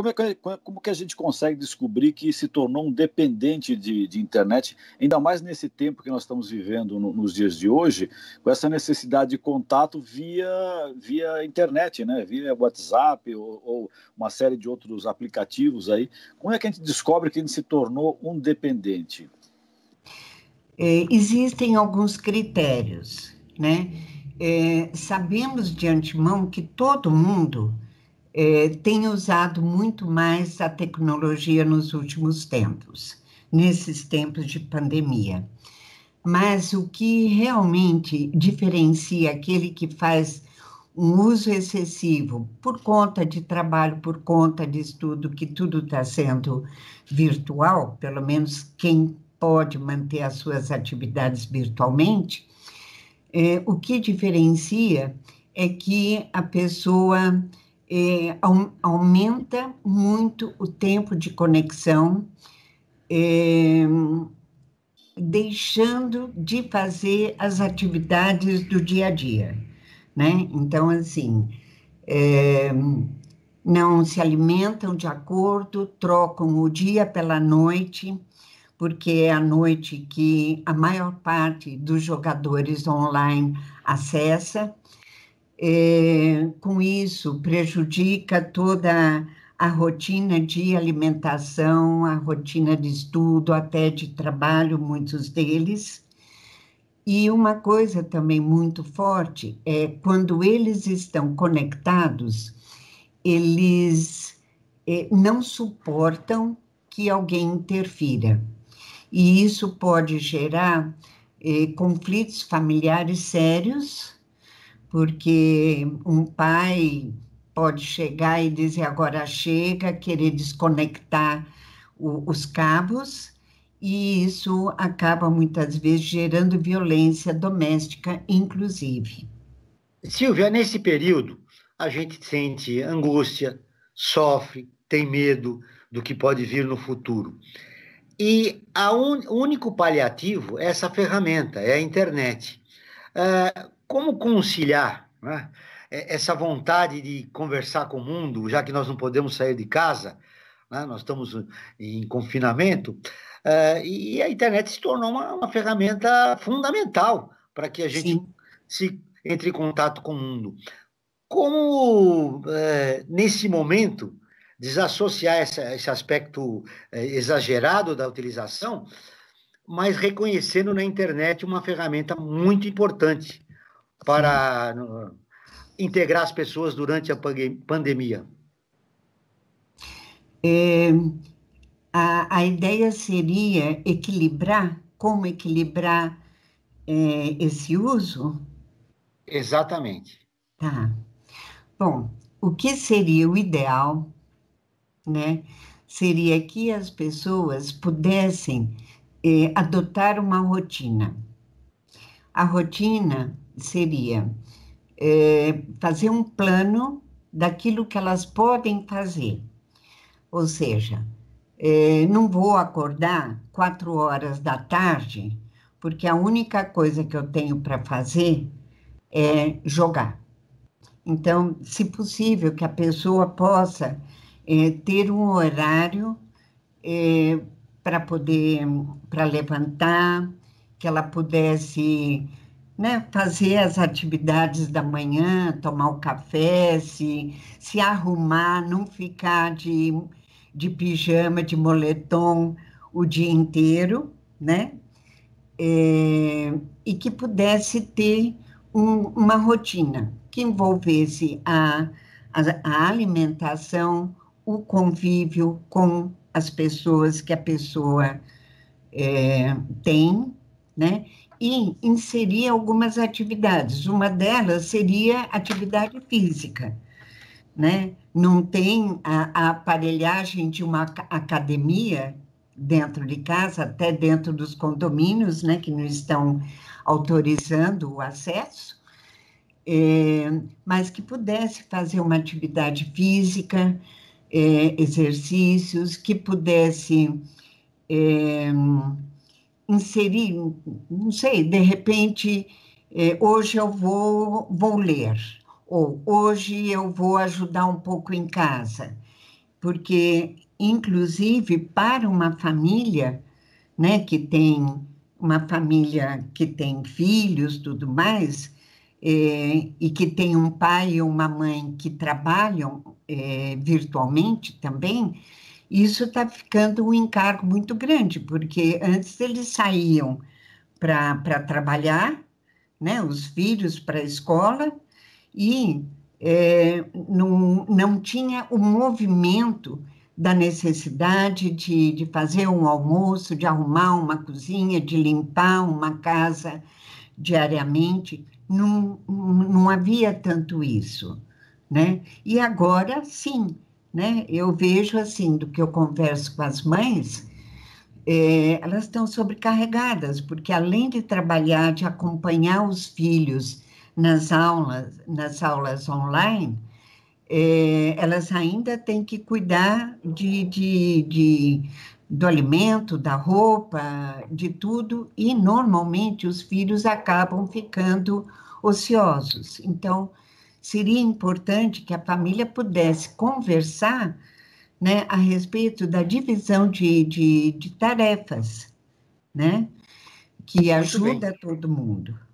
Como é que, é, como que a gente consegue descobrir que se tornou um dependente de, de internet, ainda mais nesse tempo que nós estamos vivendo no, nos dias de hoje, com essa necessidade de contato via, via internet, né? via WhatsApp ou, ou uma série de outros aplicativos aí. Como é que a gente descobre que a gente se tornou um dependente? É, existem alguns critérios, né? É, sabemos de antemão que todo mundo é, tem usado muito mais a tecnologia nos últimos tempos, nesses tempos de pandemia. Mas o que realmente diferencia aquele que faz um uso excessivo por conta de trabalho, por conta de estudo, que tudo está sendo virtual, pelo menos quem pode manter as suas atividades virtualmente, é, o que diferencia é que a pessoa é, aumenta muito o tempo de conexão, é, deixando de fazer as atividades do dia a dia, né? Então, assim, é, não se alimentam de acordo, trocam o dia pela noite, porque é a noite que a maior parte dos jogadores online acessa. É, com isso, prejudica toda a rotina de alimentação, a rotina de estudo, até de trabalho, muitos deles. E uma coisa também muito forte é quando eles estão conectados, eles é, não suportam que alguém interfira. E isso pode gerar é, conflitos familiares sérios porque um pai pode chegar e dizer agora chega, querer desconectar o, os cabos, e isso acaba muitas vezes gerando violência doméstica, inclusive. Silvia, nesse período, a gente sente angústia, sofre, tem medo do que pode vir no futuro. E un... o único paliativo é essa ferramenta, é a internet. Uh, como conciliar né, é, essa vontade de conversar com o mundo, já que nós não podemos sair de casa, né, nós estamos em confinamento, uh, e a internet se tornou uma, uma ferramenta fundamental para que a gente Sim. se entre em contato com o mundo. Como, é, nesse momento, desassociar essa, esse aspecto é, exagerado da utilização, mas reconhecendo na internet uma ferramenta muito importante para integrar as pessoas durante a pandemia? É, a, a ideia seria equilibrar, como equilibrar é, esse uso? Exatamente. Tá. Bom, o que seria o ideal, né? Seria que as pessoas pudessem é, adotar uma rotina. A rotina seria é, fazer um plano daquilo que elas podem fazer. Ou seja, é, não vou acordar quatro horas da tarde, porque a única coisa que eu tenho para fazer é jogar. Então, se possível, que a pessoa possa é, ter um horário é, para poder para levantar, que ela pudesse né, fazer as atividades da manhã, tomar o café, se, se arrumar, não ficar de, de pijama, de moletom o dia inteiro, né? É, e que pudesse ter um, uma rotina que envolvesse a, a, a alimentação, o convívio com as pessoas que a pessoa é, tem, né? e inserir algumas atividades. Uma delas seria atividade física, né? Não tem a, a aparelhagem de uma academia dentro de casa, até dentro dos condomínios, né? Que não estão autorizando o acesso. É, mas que pudesse fazer uma atividade física, é, exercícios, que pudesse é, inserir, não sei, de repente, é, hoje eu vou, vou ler, ou hoje eu vou ajudar um pouco em casa, porque, inclusive, para uma família, né, que tem uma família que tem filhos, tudo mais, é, e que tem um pai e uma mãe que trabalham é, virtualmente também, isso está ficando um encargo muito grande, porque antes eles saíam para trabalhar, né, os filhos para a escola, e é, não, não tinha o movimento da necessidade de, de fazer um almoço, de arrumar uma cozinha, de limpar uma casa diariamente. Não, não havia tanto isso, né? E agora, sim, né? Eu vejo assim, do que eu converso com as mães, é, elas estão sobrecarregadas, porque além de trabalhar, de acompanhar os filhos nas aulas, nas aulas online, é, elas ainda têm que cuidar de, de, de, do alimento, da roupa, de tudo, e normalmente os filhos acabam ficando ociosos. Então, seria importante que a família pudesse conversar né, a respeito da divisão de, de, de tarefas, né, que Muito ajuda bem. todo mundo.